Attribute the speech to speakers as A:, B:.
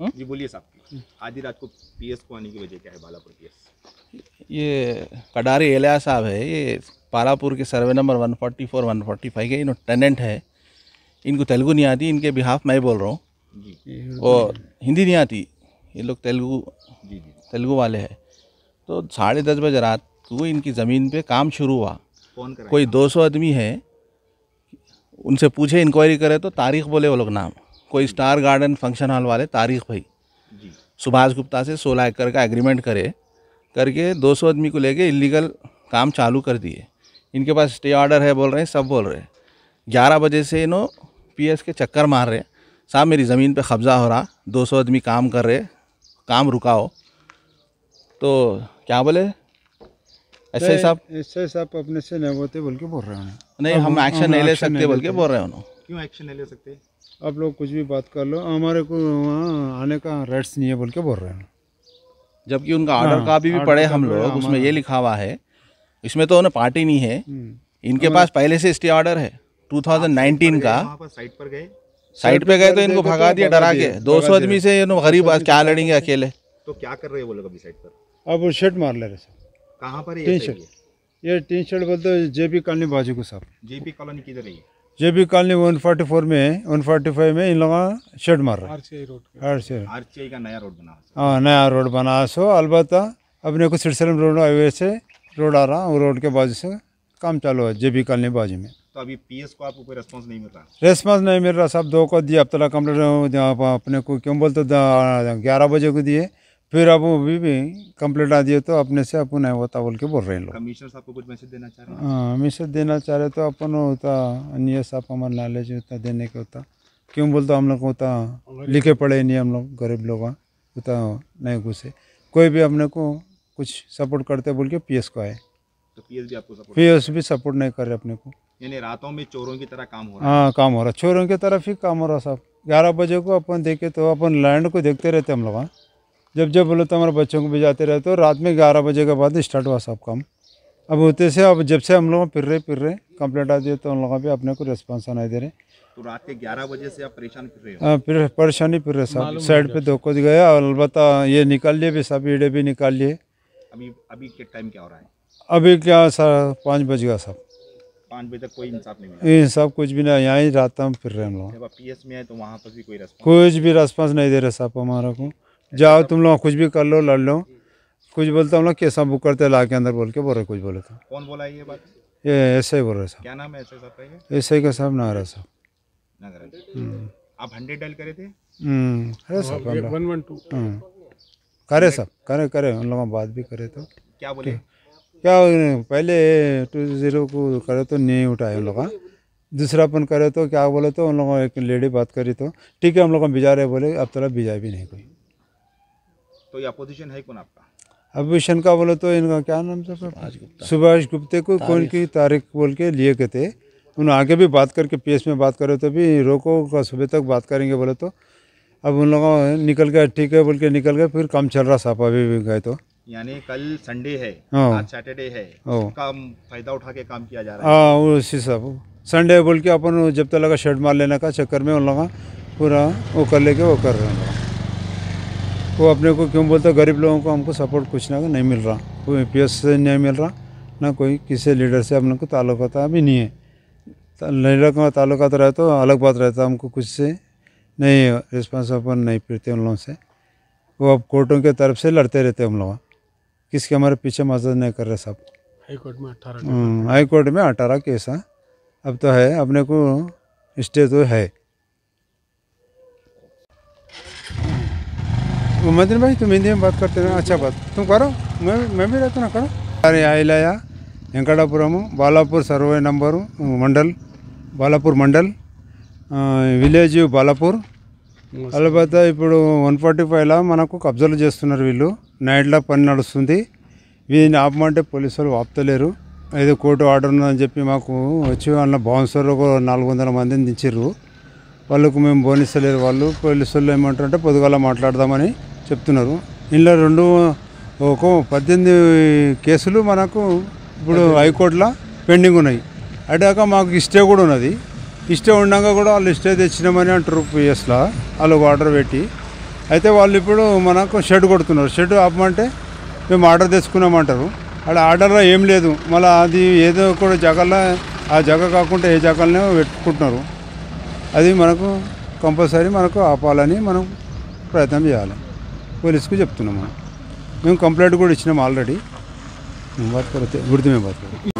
A: हुँ? हम्म? जी बोलिए साहब आधी रात को पीएस को आने की वजह क्या है बालापुर पीएस
B: ये कडारी एलिया साहब है ये पालापुर के सर्वे नंबर 144 145 के इन्हों टेनेंट है इनको तेलुगु नहीं आती इनके बिहाफ मैं बोल रहा हूँ और हिंदी नहीं आती ये लोग तेलुगु तेलुगु वाले हैं तो साढ़े दस बजे रात को इनकी ज़मीन पे काम शुरू हुआ कोई 200 आदमी है उनसे पूछे इंक्वायरी करे तो तारीख बोले वो लोग नाम कोई स्टार गार्डन फंक्शन हॉल वाले तारीख भाई सुभाष गुप्ता से सोलह एकड़ का एग्रीमेंट करे करके दो सौ आदमी को लेके इलीगल काम चालू कर दिए इनके पास स्टे ऑर्डर है बोल रहे हैं सब बोल रहे हैं ग्यारह बजे से इनो पी के चक्कर मार रहे साहब मेरी ज़मीन पर कब्ज़ा हो रहा दो सौ आदमी काम कर रहे काम रुकाओ तो क्या बोले एस आई साहब
C: एस आई साहब अपने से नहीं बोलते बोल के बोल रहे हैं नहीं हम एक्शन नहीं ले सकते बोल के बोल रहे
B: हैं क्यों एक्शन नहीं ले सकते
C: आप लोग कुछ भी बात कर लो हमारे को वहाँ आने का राइट्स नहीं है बोल के बोल रहे हैं
B: जबकि उनका ऑर्डर का हाँ, भी पड़े हम लोग उसमें ये लिखा हुआ है इसमें तो उन्हें पार्टी नहीं है हम्म। इनके पास पहले से स्टे ऑर्डर है 2019 का
A: साइट पर गए साइट पे गए तो इनको भगा दिया तो डरा के दो सौ आदमी से
B: गरीब क्या लड़ेंगे अकेले
A: तो क्या कर रहे हैं वो लोग अभी साइट पर
B: अब वो शर्ट मार ले रहे सर
C: कहाँ पर ये टीन शर्ट बोलते जेपी कॉलोनी बाजू को साहब
A: जेपी कॉलोनी किधर है
C: J B colony one forty four में वन फोर्टी फाइव में इन लोग शेड मार रहा है नया रोड बना हाँ नया रोड बना सो अलबत् अपने को सिरसलम रोड हाईवे से रोड आ रहा वो रोड के बाजू से काम चालू है जे बी कॉलोनी बाजू में
A: तो अभी पीएस को आपको कोई रेस्पॉन्स नहीं मिल रहा
C: रेस्पॉन्स नहीं मिल रहा साहब दो को दिए अब तला कंप्लेट अपने को क्यों बोलते ग्यारह बजे को दिए फिर अब अभी भी कंप्लेंट आ दिए तो अपने से अपन है होता बोल के बोल रहे हैं
A: लोग साहब को कुछ मैसेज देना चाह
C: रहे हाँ देना चाह रहे तो अपन होता अन्य साहब हमारा नॉलेज होता देने के होता क्यों बोलते हम लोग होता लिखे पड़े नहीं हम लोग गरीब लोग होता नहीं घुसे कोई भी अपने को कुछ सपोर्ट करते बोल के पी को आए
A: तो एस भी सपोर्ट
C: भी सपोर्ट नहीं कर रहे अपने को
A: यानी रातों में चोरों की तरह काम हो रहा हाँ काम
C: हो रहा चोरों की तरफ ही काम हो रहा साहब ग्यारह बजे को अपन देखे तो अपन लैंड को देखते रहते हम लोग हाँ जब जब बोलो तो हमारे बच्चों को भेजाते रहते हो रात में ग्यारह बजे के बाद स्टार्ट हुआ सब काम अब होते से अब जब से हम लोग फिर रहे फिर रहे कंप्लेंट आती है तो उन लोगों पर अपने को रिस्पॉन्स नहीं दे रहे
A: तो रात के ग्यारह बजे से आप परेशान फिर रहे हाँ फिर
C: परेशानी फिर रहे साहब साइड पर धोखो गया और अलबत् ये निकाल लिए भी साहब ईडे भी निकाल लिए
A: अभी अभी के टाइम क्या हो
C: रहा है अभी क्या सर पाँच बज गया सब
A: पाँच बजे तक कोई इंसाफ नहीं मिला इंसाफ
C: कुछ भी नहीं यहाँ ही रात हम फिर रहे हम लोग
A: पी एस में आए तो वहाँ पर भी कोई कुछ
C: भी रेस्पॉन्स नहीं दे रहे साहब हमारा को जाओ तुम लोग कुछ भी कर लो लड़ लो कुछ बोलता हम लोग कैसा बुक करते ला के अंदर बोल के बोल रहे कुछ बोले था तो।
A: कौन बोला ये बात
C: ये ऐसे ही बोल रहे साहब क्या नाम है ऐसे ही का साहब नागरा
A: साहब आप हंड्रेड डायल करे थे अरे
C: हम्म, हाँ, साहब वन वन टू हम्म, करे साहब करे करे उन लोगों बात भी करे तो क्या बोले क्या पहले टू जीरो को करे तो नहीं उठाए उन लोग हाँ? दूसरा अपन करे तो क्या बोले तो उन लोगों एक लेडी बात करी तो ठीक है हम लोग बिजा रहे बोले अब तरह बिजा भी नहीं कोई
A: तो ये अपोजिशन है कौन आपका
C: अपोजिशन का बोले तो इनका क्या नाम था सुभाष गुप्ते को कौन की तारीख बोल के लिए गए थे उन आगे भी बात करके पी में बात करो तो भी रोको का सुबह तक बात करेंगे बोले तो अब उन लोगों निकल गए ठीक है बोल के निकल गए फिर काम चल रहा साफ अभी भी गए तो
A: यानी कल संडे है हाँ। आज सैटरडे है हाँ। काम फायदा उठा के काम किया जा रहा है हाँ उसी
C: सब संडे बोल के अपन जब तक लगा शर्ट मार लेने का चक्कर में उन लोग पूरा वो कर लेके वो कर रहे हैं वो अपने को क्यों बोलते गरीब लोगों को हमको सपोर्ट कुछ ना नहीं मिल रहा कोई एम पी से नहीं मिल रहा ना कोई किसी लीडर से अपने को ताल्लुक होता अभी नहीं है लीडर का ताल्लुक रहता तो अलग बात रहता हमको कुछ से नहीं रिस्पॉन्सिबल नहीं पीते उन लोगों से वो अब कोर्टों के तरफ से लड़ते रहते हम लोग किसके हमारे पीछे मदद नहीं कर रहे सब हाई कोर्ट में अठारह हम्म, हाई कोर्ट में अठारह केस है अब तो है अपने को स्टे तो है वो मदन भाई तुम हिंदी में बात करते हो अच्छा बात तुम करो मैं मैं भी रहता ना करो अरे आइलाया Venkatapuram Balapur survey number mandal Balapur mandal village Balapur అలాబత ఇప్పుడు వన్ ఫార్టీ ఫైవ్లా మనకు కబ్జాలు చేస్తున్నారు వీళ్ళు నైట్లో పని నడుస్తుంది వీళ్ళని ఆపమంటే పోలీసు వాళ్ళు ఆపుతలేరు ఏదో కోర్టు ఆర్డర్ ఉందని చెప్పి మాకు వచ్చి వాళ్ళ బౌన్సర్లు ఒక నాలుగు వందల మందిని దించారు వాళ్ళకు మేము బోనిస్తలేరు వాళ్ళు పోలీసులు ఏమంటారంటే పొద్దుగాల మాట్లాడదామని చెప్తున్నారు ఇందులో రెండు ఒక పద్దెనిమిది కేసులు మనకు ఇప్పుడు హైకోర్టులో పెండింగ్ ఉన్నాయి అడాక మాకు ఇష్టే కూడా ఉన్నది ఇష్టే ఉండగా కూడా వాళ్ళు ఇష్టే తెచ్చినామని అంటారు పిఎస్లో వాళ్ళు ఆర్డర్ పెట్టి అయితే వాళ్ళు ఇప్పుడు మనకు షెడ్ కొడుతున్నారు షెడ్ ఆపమంటే మేము ఆర్డర్ తెచ్చుకున్నామంటారు అక్కడ ఆర్డర్లో ఏం లేదు మళ్ళీ అది ఏదో కూడా జగల్లో ఆ జగ కాకుండా ఏ జగల్నే పెట్టుకుంటున్నారు అది మనకు కంపల్సరీ మనకు ఆపాలని మనం ప్రయత్నం చేయాలి పోలీసుకు చెప్తున్నాము మేము కంప్లైంట్ కూడా ఇచ్చినాం ఆల్రెడీ మేము బాధపడితే కరతే గుర్తు మేము బాధ